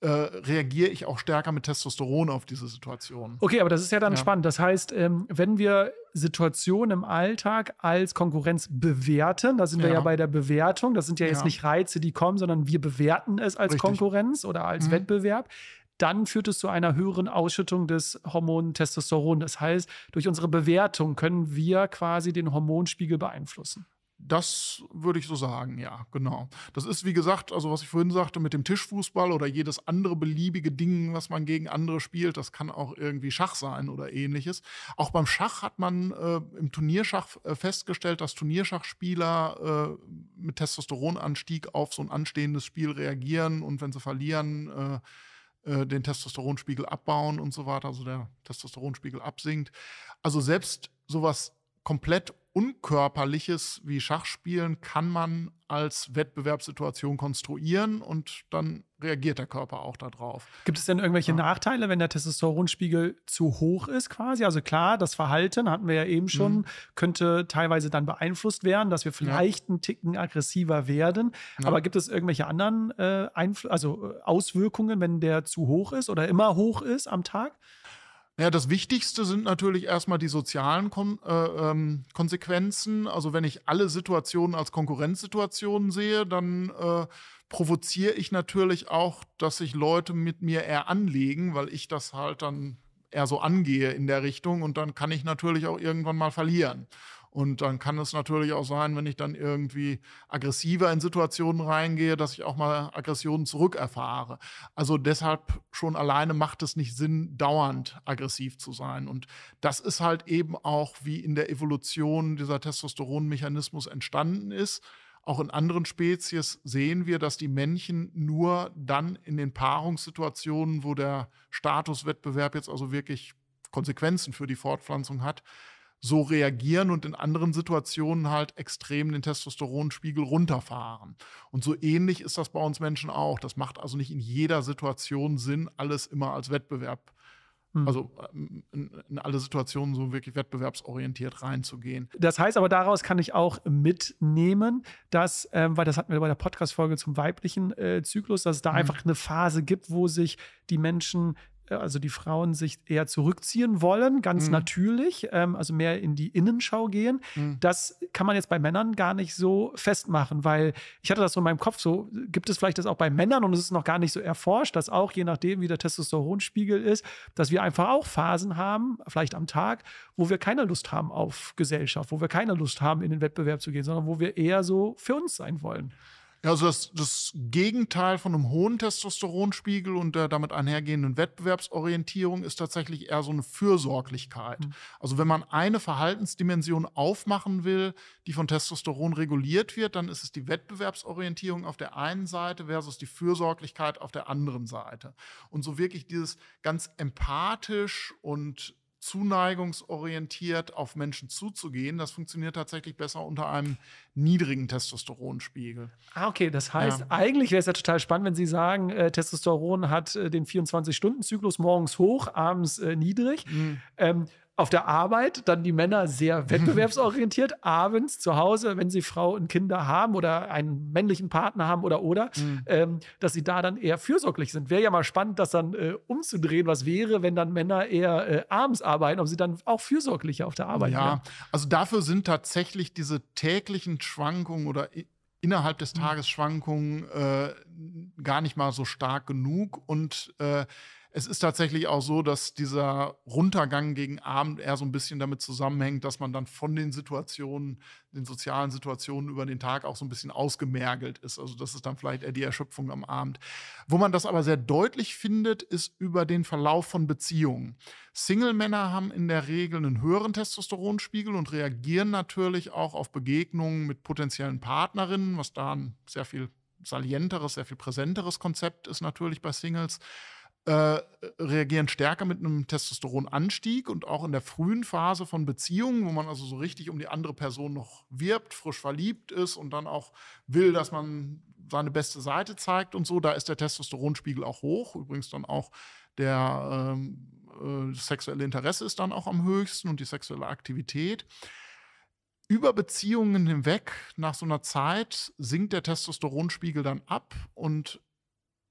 äh, reagiere ich auch stärker mit Testosteron auf diese Situation. Okay, aber das ist ja dann ja. spannend.
Das heißt, ähm, wenn wir Situationen im Alltag als Konkurrenz bewerten, da sind wir ja, ja bei der Bewertung, das sind ja, ja jetzt nicht Reize, die kommen, sondern wir bewerten es als Richtig. Konkurrenz oder als mhm. Wettbewerb, dann führt es zu einer höheren Ausschüttung des Hormon Testosteron. Das heißt, durch unsere
Bewertung können wir quasi den Hormonspiegel beeinflussen. Das würde ich so sagen, ja, genau. Das ist, wie gesagt, also was ich vorhin sagte, mit dem Tischfußball oder jedes andere beliebige Ding, was man gegen andere spielt, das kann auch irgendwie Schach sein oder ähnliches. Auch beim Schach hat man äh, im Turnierschach äh, festgestellt, dass Turnierschachspieler äh, mit Testosteronanstieg auf so ein anstehendes Spiel reagieren und wenn sie verlieren, äh, äh den Testosteronspiegel abbauen und so weiter, also der Testosteronspiegel absinkt. Also selbst sowas komplett Unkörperliches wie Schachspielen kann man als Wettbewerbssituation konstruieren und dann reagiert der Körper auch darauf.
Gibt es denn irgendwelche ja. Nachteile, wenn der Testosteronspiegel zu hoch ist quasi? Also klar, das Verhalten hatten wir ja eben schon, mhm. könnte teilweise dann beeinflusst werden, dass wir vielleicht ja. einen Ticken aggressiver werden. Ja. Aber gibt es irgendwelche anderen äh, also äh, Auswirkungen, wenn der zu
hoch ist oder immer hoch ist am Tag? Naja, das Wichtigste sind natürlich erstmal die sozialen Kon äh, ähm, Konsequenzen. Also wenn ich alle Situationen als Konkurrenzsituationen sehe, dann äh, provoziere ich natürlich auch, dass sich Leute mit mir eher anlegen, weil ich das halt dann eher so angehe in der Richtung und dann kann ich natürlich auch irgendwann mal verlieren. Und dann kann es natürlich auch sein, wenn ich dann irgendwie aggressiver in Situationen reingehe, dass ich auch mal Aggressionen zurückerfahre. Also deshalb schon alleine macht es nicht Sinn, dauernd aggressiv zu sein. Und das ist halt eben auch, wie in der Evolution dieser Testosteronmechanismus entstanden ist. Auch in anderen Spezies sehen wir, dass die Männchen nur dann in den Paarungssituationen, wo der Statuswettbewerb jetzt also wirklich Konsequenzen für die Fortpflanzung hat, so reagieren und in anderen Situationen halt extrem den Testosteronspiegel runterfahren. Und so ähnlich ist das bei uns Menschen auch. Das macht also nicht in jeder Situation Sinn, alles immer als Wettbewerb hm. also ähm, in, alle Situationen so wirklich wettbewerbsorientiert reinzugehen.
Das heißt aber, daraus kann ich auch mitnehmen, dass, ähm, weil das hatten wir bei der Podcast-Folge zum weiblichen äh, Zyklus, dass es da mhm. einfach eine Phase gibt, wo sich die Menschen äh, also die Frauen sich eher zurückziehen wollen, ganz mhm. natürlich, ähm, also mehr in die Innenschau gehen. Mhm. Das kann man jetzt bei Männern gar nicht so festmachen, weil ich hatte das so in meinem Kopf, so gibt es vielleicht das auch bei Männern und es ist noch gar nicht so erforscht, dass auch je nachdem, wie der Testosteronspiegel ist, dass wir einfach auch Phasen haben, vielleicht am Tag, wo wir keine Lust haben auf Gesellschaft, wo wir keine Lust haben, in den Wettbewerb zu gehen, sondern wo wir eher so für uns sein
wollen. Ja, also das, das Gegenteil von einem hohen Testosteronspiegel und der damit einhergehenden Wettbewerbsorientierung ist tatsächlich eher so eine Fürsorglichkeit. Mhm. Also wenn man eine Verhaltensdimension aufmachen will, die von Testosteron reguliert wird, dann ist es die Wettbewerbsorientierung auf der einen Seite versus die Fürsorglichkeit auf der anderen Seite. Und so wirklich dieses ganz empathisch und zuneigungsorientiert auf Menschen zuzugehen. Das funktioniert tatsächlich besser unter einem niedrigen Testosteronspiegel.
Ah, okay. Das heißt, ja. eigentlich wäre es ja total spannend, wenn Sie sagen, äh, Testosteron hat äh, den 24-Stunden-Zyklus morgens hoch, abends äh, niedrig. Mhm. Ähm, auf der Arbeit dann die Männer sehr mhm. wettbewerbsorientiert, abends zu Hause, wenn sie Frau und Kinder haben oder einen männlichen Partner haben oder oder, mhm. ähm, dass sie da dann eher fürsorglich sind. Wäre ja mal spannend, das dann
äh, umzudrehen, was wäre, wenn dann Männer eher äh, abends arbeiten, ob sie dann auch fürsorglicher auf der Arbeit ja, wären. Ja, also dafür sind tatsächlich diese täglichen Schwankungen oder innerhalb des mhm. Tages Schwankungen äh, gar nicht mal so stark genug und äh, es ist tatsächlich auch so, dass dieser Runtergang gegen Abend eher so ein bisschen damit zusammenhängt, dass man dann von den Situationen, den sozialen Situationen über den Tag auch so ein bisschen ausgemergelt ist. Also das ist dann vielleicht eher die Erschöpfung am Abend. Wo man das aber sehr deutlich findet, ist über den Verlauf von Beziehungen. Single-Männer haben in der Regel einen höheren Testosteronspiegel und reagieren natürlich auch auf Begegnungen mit potenziellen Partnerinnen, was da ein sehr viel salienteres, sehr viel präsenteres Konzept ist natürlich bei Singles. Äh, reagieren stärker mit einem Testosteronanstieg und auch in der frühen Phase von Beziehungen, wo man also so richtig um die andere Person noch wirbt, frisch verliebt ist und dann auch will, dass man seine beste Seite zeigt und so, da ist der Testosteronspiegel auch hoch. Übrigens dann auch der ähm, äh, äh, sexuelle Interesse ist dann auch am höchsten und die sexuelle Aktivität. Über Beziehungen hinweg, nach so einer Zeit, sinkt der Testosteronspiegel dann ab und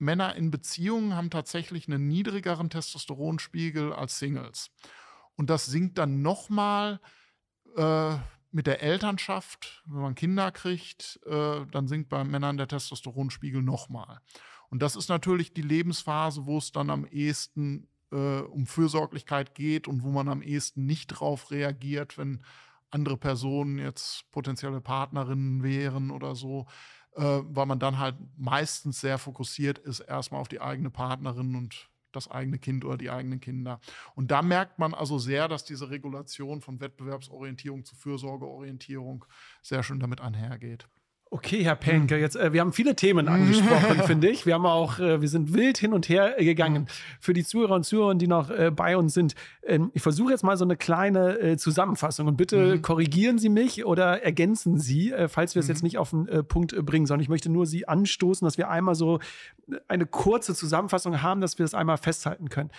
Männer in Beziehungen haben tatsächlich einen niedrigeren Testosteronspiegel als Singles. Und das sinkt dann nochmal äh, mit der Elternschaft, wenn man Kinder kriegt, äh, dann sinkt bei Männern der Testosteronspiegel nochmal. Und das ist natürlich die Lebensphase, wo es dann am ehesten äh, um Fürsorglichkeit geht und wo man am ehesten nicht drauf reagiert, wenn andere Personen jetzt potenzielle Partnerinnen wären oder so. Äh, weil man dann halt meistens sehr fokussiert ist, erstmal auf die eigene Partnerin und das eigene Kind oder die eigenen Kinder. Und da merkt man also sehr, dass diese Regulation von Wettbewerbsorientierung zu Fürsorgeorientierung sehr schön damit einhergeht. Okay, Herr Penke,
hm. jetzt, äh, wir haben viele Themen angesprochen, <laughs> finde ich. Wir haben auch, äh, wir sind wild hin und her äh, gegangen. Hm. Für die Zuhörer und Zuhörer, die noch äh, bei uns sind, ähm, ich versuche jetzt mal so eine kleine äh, Zusammenfassung und bitte mhm. korrigieren Sie mich oder ergänzen Sie, äh, falls wir es mhm. jetzt nicht auf den äh, Punkt äh, bringen, sondern ich möchte nur Sie anstoßen, dass wir einmal so eine kurze Zusammenfassung haben, dass wir das einmal festhalten können.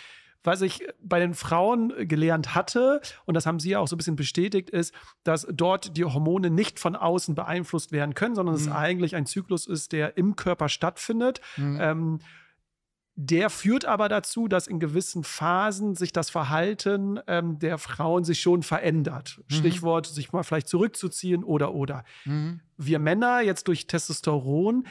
Was ich bei den Frauen gelernt hatte, und das haben Sie ja auch so ein bisschen bestätigt, ist, dass dort die Hormone nicht von außen beeinflusst werden können, sondern mhm. es eigentlich ein Zyklus ist, der im Körper stattfindet. Mhm. Ähm, der führt aber dazu, dass in gewissen Phasen sich das Verhalten ähm, der Frauen sich schon verändert. Mhm. Stichwort, sich mal vielleicht zurückzuziehen oder oder. Mhm. Wir Männer jetzt durch Testosteron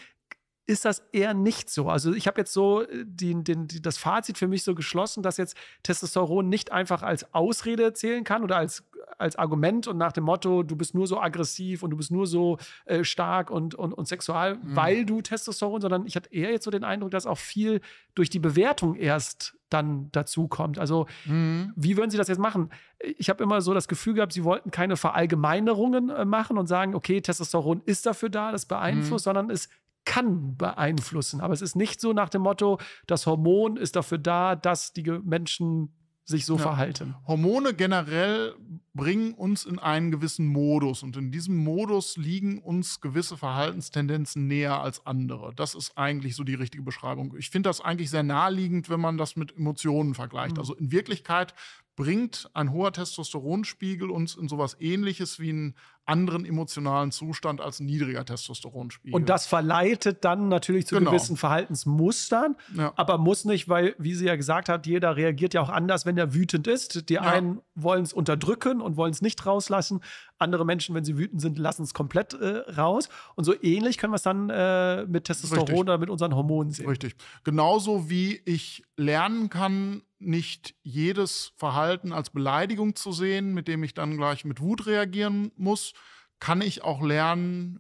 ist das eher nicht so. Also ich habe jetzt so äh, die, den, die, das Fazit für mich so geschlossen, dass jetzt Testosteron nicht einfach als Ausrede zählen kann oder als, als Argument und nach dem Motto, du bist nur so aggressiv und du bist nur so äh, stark und, und, und sexual, mhm. weil du Testosteron, sondern ich hatte eher jetzt so den Eindruck, dass auch viel durch die Bewertung erst dann dazu kommt. Also, mhm. wie würden Sie das jetzt machen? Ich habe immer so das Gefühl gehabt, Sie wollten keine Verallgemeinerungen äh, machen und sagen, okay, Testosteron ist dafür da, das beeinflusst, mhm. sondern es kann beeinflussen. Aber es ist nicht so nach dem Motto, das Hormon ist dafür
da, dass die Menschen sich so ja. verhalten. Hormone generell bringen uns in einen gewissen Modus und in diesem Modus liegen uns gewisse Verhaltenstendenzen näher als andere. Das ist eigentlich so die richtige Beschreibung. Ich finde das eigentlich sehr naheliegend, wenn man das mit Emotionen vergleicht. Mhm. Also in Wirklichkeit bringt ein hoher Testosteronspiegel uns in sowas ähnliches wie einen anderen emotionalen Zustand als ein niedriger Testosteronspiegel. Und das
verleitet dann natürlich zu genau. gewissen Verhaltensmustern, ja. aber muss nicht, weil, wie sie ja gesagt hat, jeder reagiert ja auch anders, wenn er wütend ist. Die ja. einen wollen es unterdrücken und wollen es nicht rauslassen. Andere Menschen, wenn sie wütend sind, lassen es komplett äh, raus. Und so ähnlich können wir es
dann äh, mit Testosteron Richtig. oder mit unseren Hormonen sehen. Richtig. Genauso wie ich lernen kann, nicht jedes Verhalten als Beleidigung zu sehen, mit dem ich dann gleich mit Wut reagieren muss, kann ich auch lernen,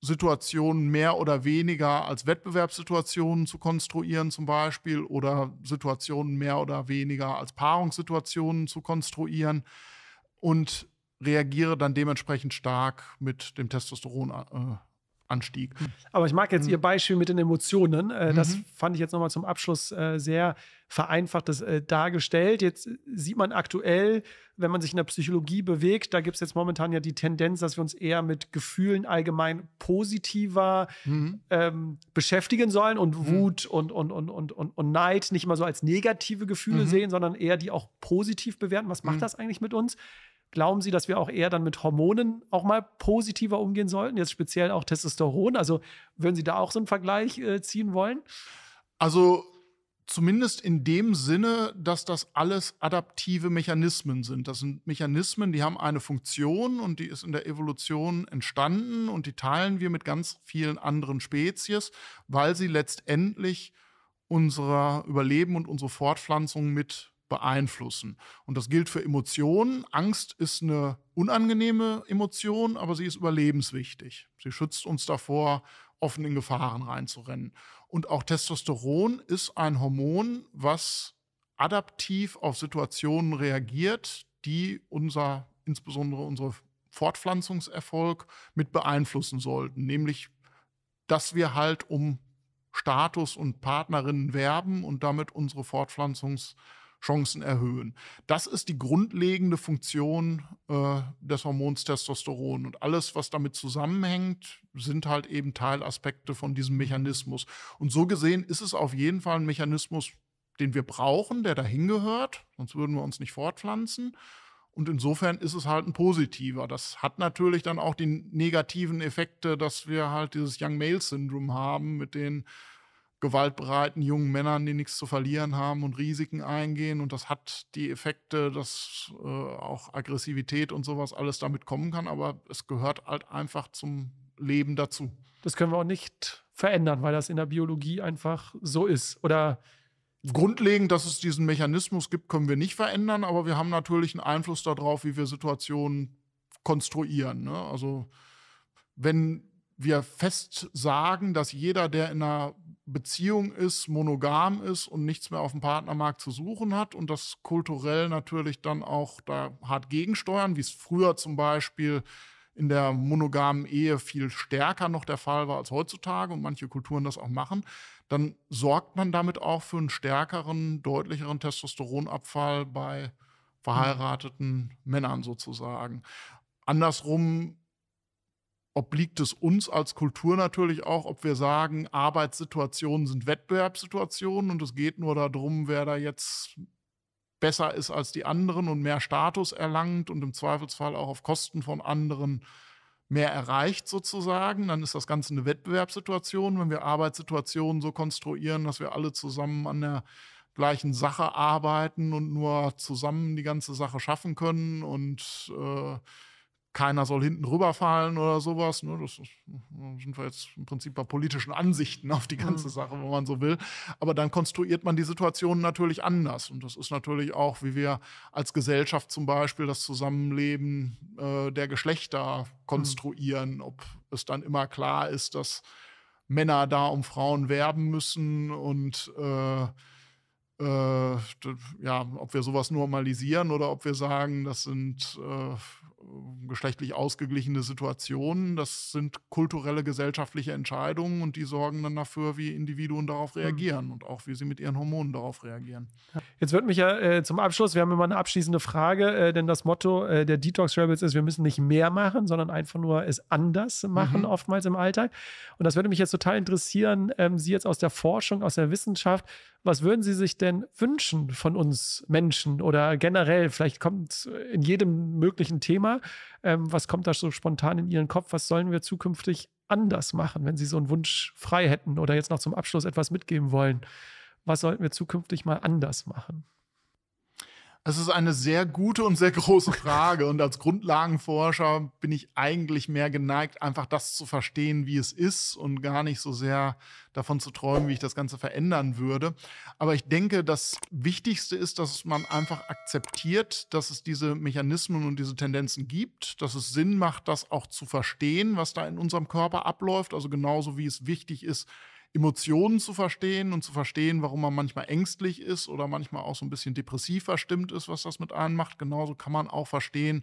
Situationen mehr oder weniger als Wettbewerbssituationen zu konstruieren zum Beispiel oder Situationen mehr oder weniger als Paarungssituationen zu konstruieren und reagiere dann dementsprechend stark mit dem Testosteron. Äh, Anstieg. Hm.
Aber ich mag jetzt mhm. Ihr Beispiel mit den Emotionen. Äh, mhm. Das
fand ich jetzt nochmal zum Abschluss äh, sehr
vereinfacht äh, dargestellt. Jetzt äh, sieht man aktuell, wenn man sich in der Psychologie bewegt, da gibt es jetzt momentan ja die Tendenz, dass wir uns eher mit Gefühlen allgemein positiver mhm. ähm, beschäftigen sollen und mhm. Wut und, und, und, und, und, und, Neid nicht mal so als negative Gefühle mhm. sehen, sondern eher die auch positiv bewerten. Was macht mhm. das eigentlich mit uns? Glauben Sie, dass wir auch eher dann mit Hormonen auch mal positiver umgehen sollten? Jetzt speziell auch Testosteron.
Also würden Sie da auch so einen Vergleich äh, ziehen wollen? Also zumindest in dem Sinne, dass das alles adaptive Mechanismen sind. Das sind Mechanismen, die haben eine Funktion und die ist in der Evolution entstanden und die teilen wir mit ganz vielen anderen Spezies, weil sie letztendlich unser Überleben und unsere Fortpflanzung mit beeinflussen. Und das gilt für Emotionen. Angst ist eine unangenehme Emotion, aber sie ist überlebenswichtig. Sie schützt uns davor, offen in Gefahren reinzurennen. Und auch Testosteron ist ein Hormon, was adaptiv auf Situationen reagiert, die unser, insbesondere unseren Fortpflanzungserfolg mit beeinflussen sollten. Nämlich, dass wir halt um Status und Partnerinnen werben und damit unsere Fortpflanzungserfolg Chancen erhöhen. Das ist die grundlegende Funktion äh, des Hormons Testosteron. Und alles, was damit zusammenhängt, sind halt eben Teilaspekte von diesem Mechanismus. Und so gesehen ist es auf jeden Fall ein Mechanismus, den wir brauchen, der dahin gehört, sonst würden wir uns nicht fortpflanzen. Und insofern ist es halt ein positiver. Das hat natürlich dann auch die negativen Effekte, dass wir halt dieses Young Male Syndrome haben mit den gewaltbereiten jungen Männern, die nichts zu verlieren haben und Risiken eingehen. Und das hat die Effekte, dass äh, auch Aggressivität und sowas alles damit kommen kann. Aber es gehört halt einfach zum Leben dazu. Das können wir auch nicht verändern, weil das in der Biologie einfach so ist. Oder grundlegend, dass es diesen Mechanismus gibt, können wir nicht verändern, aber wir haben natürlich einen Einfluss darauf, wie wir Situationen konstruieren. Ne? Also wenn wir fest sagen, dass jeder, der in einer Beziehung ist, monogam ist und nichts mehr auf dem Partnermarkt zu suchen hat und das kulturell natürlich dann auch da hart gegensteuern, wie es früher zum Beispiel in der monogamen Ehe viel stärker noch der Fall war als heutzutage und manche Kulturen das auch machen, dann sorgt man damit auch für einen stärkeren, deutlicheren Testosteronabfall bei verheirateten Männern sozusagen. Andersrum obliegt es uns als Kultur natürlich auch, ob wir sagen, Arbeitssituationen sind Wettbewerbssituationen und es geht nur darum, wer da jetzt besser ist als die anderen und mehr Status erlangt und im Zweifelsfall auch auf Kosten von anderen mehr erreicht sozusagen, dann ist das Ganze eine Wettbewerbssituation. Wenn wir Arbeitssituationen so konstruieren, dass wir alle zusammen an der gleichen Sache arbeiten und nur zusammen die ganze Sache schaffen können und äh, keiner soll hinten rüberfallen oder sowas. Ne? Das ist, sind wir jetzt im Prinzip bei politischen Ansichten auf die mhm. ganze Sache, wenn man so will. Aber dann konstruiert man die Situation natürlich anders. Und das ist natürlich auch, wie wir als Gesellschaft zum Beispiel das Zusammenleben äh, der Geschlechter konstruieren, mhm. ob es dann immer klar ist, dass Männer da um Frauen werben müssen und äh, äh ja, ob wir sowas normalisieren oder ob wir sagen, das sind äh, geschlechtlich ausgeglichene Situationen. Das sind kulturelle gesellschaftliche Entscheidungen und die sorgen dann dafür, wie Individuen darauf mhm. reagieren mhm. und auch wie sie mit ihren Hormonen darauf reagieren.
Jetzt wird mich ja äh, zum Abschluss, wir haben immer eine abschließende Frage, äh, denn das Motto äh, der Detox Rebels ist, wir müssen nicht mehr machen, sondern einfach nur es anders mhm. machen, mhm. oftmals im Alltag. Und das würde mich jetzt total interessieren, ähm, Sie jetzt aus der Forschung, aus der Wissenschaft, was würden Sie sich denn wünschen von uns Menschen oder generell? Vielleicht kommt in jedem möglichen Thema, ähm, was kommt da so spontan in Ihren Kopf? Was sollen wir zukünftig anders machen, wenn Sie so einen Wunsch frei hätten oder jetzt noch zum Abschluss etwas mitgeben wollen? Was sollten wir zukünftig mal anders machen?
Es ist eine sehr gute und sehr große Frage. Und als Grundlagenforscher bin ich eigentlich mehr geneigt, einfach das zu verstehen, wie es ist und gar nicht so sehr davon zu träumen, wie ich das Ganze verändern würde. Aber ich denke, das Wichtigste ist, dass man einfach akzeptiert, dass es diese Mechanismen und diese Tendenzen gibt, dass es Sinn macht, das auch zu verstehen, was da in unserem Körper abläuft. Also genauso wie es wichtig ist, Emotionen zu verstehen und zu verstehen, warum man manchmal ängstlich ist oder manchmal auch so ein bisschen depressiv verstimmt ist, was das mit einem macht. Genauso kann man auch verstehen,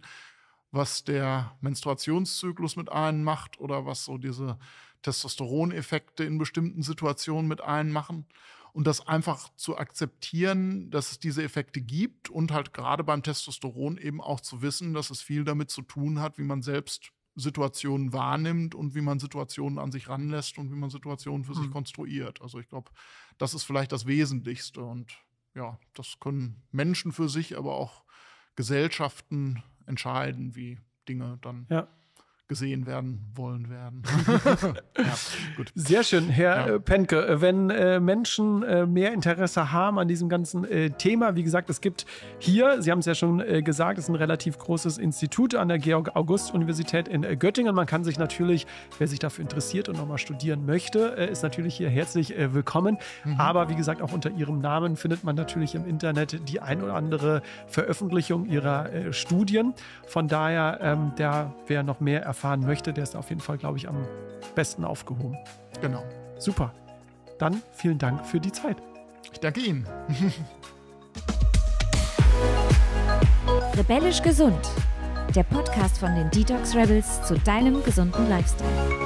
was der Menstruationszyklus mit einem macht oder was so diese Testosteroneffekte in bestimmten Situationen mit einem machen. Und das einfach zu akzeptieren, dass es diese Effekte gibt und halt gerade beim Testosteron eben auch zu wissen, dass es viel damit zu tun hat, wie man selbst Situationen wahrnimmt und wie man Situationen an sich ranlässt und wie man Situationen für mhm. sich hm. konstruiert. Also ich glaube, das ist vielleicht das Wesentlichste. Und ja, das können Menschen für sich, aber auch Gesellschaften entscheiden, wie Dinge dann ja gesehen werden wollen werden. <laughs> ja, gut.
Sehr schön, Herr ja. Äh, Penke. Äh, wenn äh, Menschen äh, mehr Interesse haben an diesem ganzen äh, Thema, wie gesagt, es gibt hier, Sie haben es ja schon äh, gesagt, es ist ein relativ großes Institut an der Georg-August-Universität in Göttingen. Man kann sich natürlich, wer sich dafür interessiert und nochmal studieren möchte, ist natürlich hier herzlich willkommen. Mhm. Aber wie gesagt, auch unter Ihrem Namen findet man natürlich im Internet die ein oder andere Veröffentlichung Ihrer Studien. Von daher, ähm, da wer noch mehr erfährt, erfahren möchte, der ist auf jeden Fall, glaube ich, am besten aufgehoben. Genau. Super. Dann vielen Dank für die Zeit. Ich danke Ihnen.
<laughs>
Rebellisch gesund. Der Podcast von den Detox Rebels zu deinem gesunden Lifestyle.